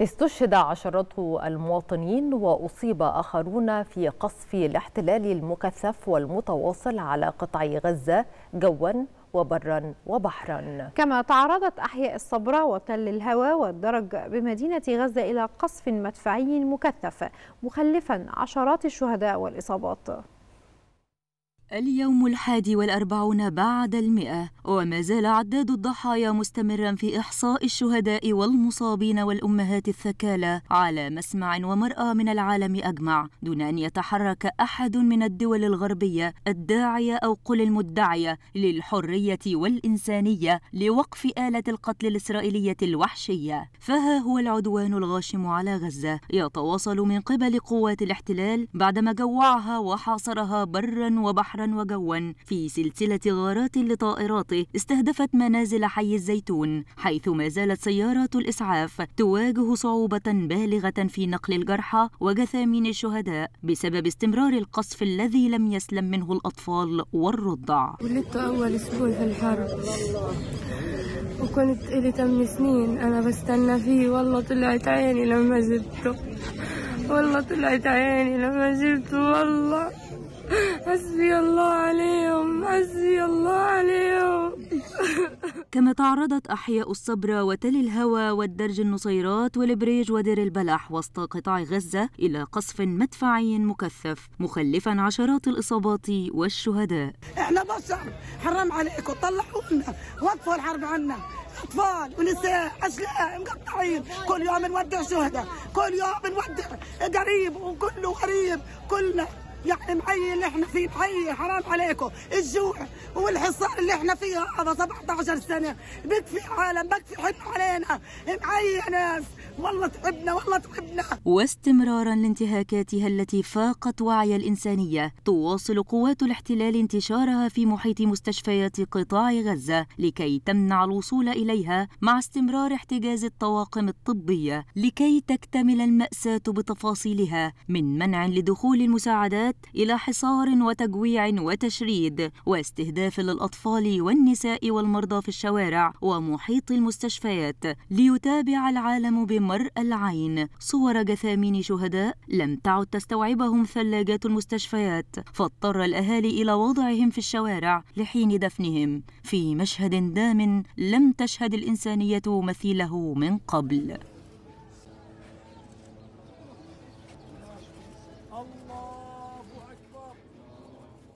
استشهد عشرات المواطنين وأصيب آخرون في قصف الاحتلال المكثف والمتواصل على قطاع غزة جواً وبرا وبحرا كما تعرضت أحياء الصبرة وتل الهوى والدرج بمدينة غزة إلى قصف مدفعي مكثف مخلفا عشرات الشهداء والإصابات اليوم الحادي والأربعون بعد المئة وما زال عداد الضحايا مستمرا في إحصاء الشهداء والمصابين والأمهات الثكالى على مسمع ومرأى من العالم أجمع دون أن يتحرك أحد من الدول الغربية الداعية أو قل المدعية للحرية والإنسانية لوقف آلة القتل الإسرائيلية الوحشية فها هو العدوان الغاشم على غزة يتواصل من قبل قوات الاحتلال بعدما جوعها وحاصرها برا وبحرا بحرا وجوا في سلسلة غارات لطائراته استهدفت منازل حي الزيتون حيث ما زالت سيارات الإسعاف تواجه صعوبة بالغة في نقل الجرحى وجثامين الشهداء بسبب استمرار القصف الذي لم يسلم منه الأطفال والرضع ولدت أول أسبوع في الحرب وكنت إلي تم سنين أنا بستنى فيه والله طلعت عيني لما جبته والله طلعت عيني لما جبته والله حسبي الله عليهم حسبي الله عليهم كما تعرضت أحياء الصبرة وتل الهوى والدرج النصيرات والبريج ودير البلح وسط قطاع غزة إلى قصف مدفعي مكثف مخلفا عشرات الإصابات والشهداء إحنا بشر حرام عليكم طلعونا وقفوا الحرب عنا اطفال ونساء اشلاء مقطعين كل يوم نودع شهداء كل يوم نودع قريب وكله غريب كلنا يعني معي اللي احنا فيه معي حرام عليكم الجوع والحصار اللي احنا فيه هذا 17 سنه بكفي عالم بكفي حب علينا معي يا ناس والله تعبنا والله تعبنا واستمرارا لانتهاكاتها التي فاقت وعي الإنسانية تواصل قوات الاحتلال انتشارها في محيط مستشفيات قطاع غزة لكي تمنع الوصول إليها مع استمرار احتجاز الطواقم الطبية لكي تكتمل المأساة بتفاصيلها من منع لدخول المساعدات أدت إلى حصار وتجويع وتشريد واستهداف للأطفال والنساء والمرضى في الشوارع ومحيط المستشفيات ليتابع العالم بمرء العين صور جثامين شهداء لم تعد تستوعبهم ثلاجات المستشفيات فاضطر الأهالي إلى وضعهم في الشوارع لحين دفنهم في مشهد دام لم تشهد الإنسانية مثيله من قبل الله